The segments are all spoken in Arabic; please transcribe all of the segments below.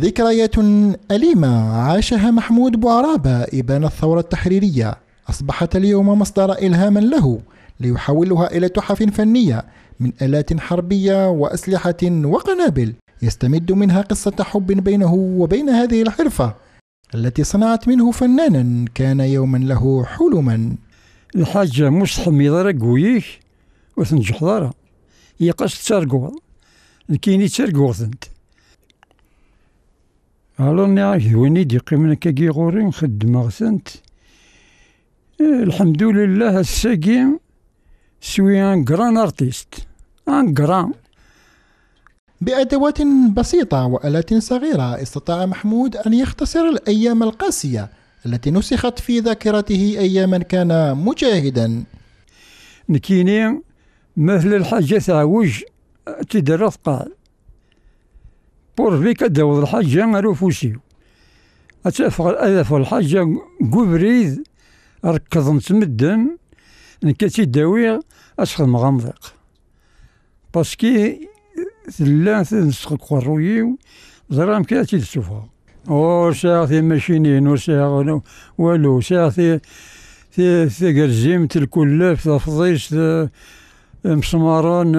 ذكريات أليمة عاشها محمود بوعرابة إبان الثورة التحريرية أصبحت اليوم مصدر إلهام له ليحولها إلى تحف فنية من آلات حربية وأسلحة وقنابل يستمد منها قصة حب بينه وبين هذه الحرفة التي صنعت منه فنانا كان يوما له حلما الحاجة مصحم يضرق ويك وثنجح ضرا يقص ترقوض لكيني ترقوض ثنت عرفني عايش i d-iqqimen akkagi غوري نخدم nxeddmeɣ-tent. Lḥemdulillah سوي ان جران ارتيست ان جران بأدوات بسيطة وآلات صغيرة استطاع محمود أن يختصر الأيام القاسية التي نسخت في ذاكرته أياما كان مجاهدا نكيني مثل الحاجة ثاوج تدرث قال بور بورفي كداوض الحاجة على رفوسي أتفغ الألف الحاجة قبريد ركض نتمدن نكاتي داويغ أسخن غمضيق باسكي ثلاثة نسخ قرويو زرام كاتي تسوفا أو ساعتي ماشينين وساعة والو ساعتي في في قرزيمة الكلف تفضيس مسماران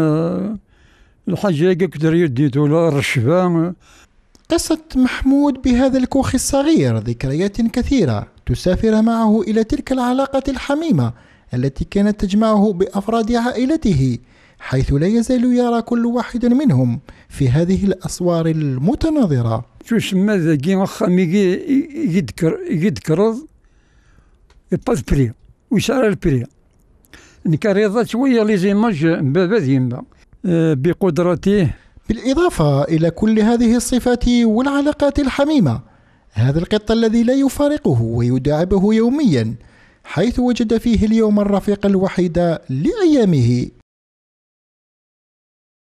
الحاج يقدر يدي دولار الرشفة قصة محمود بهذا الكوخ الصغير ذكريات كثيرة تسافر معه إلى تلك العلاقة الحميمة التي كانت تجمعه بأفراد عائلته حيث لا يزال يرى كل واحد منهم في هذه الأسوار المتناظرة ماذا جي مخامي يذكر يذكر يباز بري ويسار البري نكاريضات شوية لي زيماج بابا ديما بقدرته بالإضافة إلى كل هذه الصفات والعلاقات الحميمة هذا القط الذي لا يفارقه ويداعبه يوميا حيث وجد فيه اليوم الرفيق الوحيد لأيامه